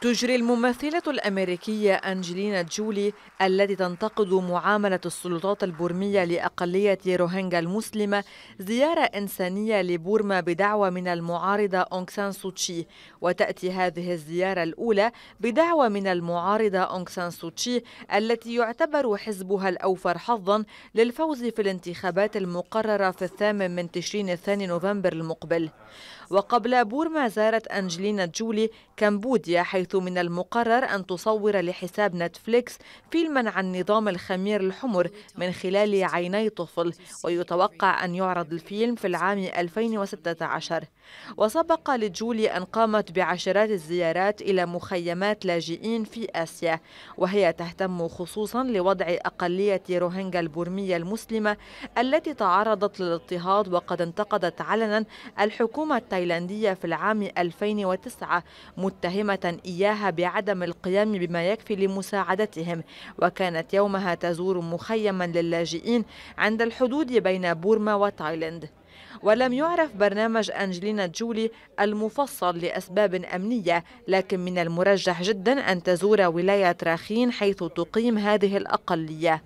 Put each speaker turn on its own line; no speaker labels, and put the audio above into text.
تجري الممثلة الأمريكية أنجلينا جولي التي تنتقد معاملة السلطات البورمية لأقلية روهينجا المسلمة زيارة إنسانية لبورما بدعوى من المعارضة أونغ سان سوتشي وتأتي هذه الزيارة الأولى بدعوى من المعارضة أونغ سان سوتشي التي يعتبر حزبها الأوفر حظا للفوز في الانتخابات المقررة في الثامن من تشرين الثاني نوفمبر المقبل وقبل بورما زارت أنجلينا جولي كمبوديا حيث حيث من المقرر أن تصور لحساب نتفليكس فيلما عن نظام الخمير الحمر من خلال عيني طفل ويتوقع أن يعرض الفيلم في العام 2016 وسبق لجولي أن قامت بعشرات الزيارات إلى مخيمات لاجئين في آسيا وهي تهتم خصوصا لوضع أقلية روهينجا البرمية المسلمة التي تعرضت للاضطهاد وقد انتقدت علنا الحكومة التايلاندية في العام 2009 متهمة إياها إياها بعدم القيام بما يكفي لمساعدتهم وكانت يومها تزور مخيما للاجئين عند الحدود بين بورما وتايلاند ولم يعرف برنامج أنجلينا جولي المفصل لأسباب أمنية لكن من المرجح جدا أن تزور ولاية راخين حيث تقيم هذه الأقلية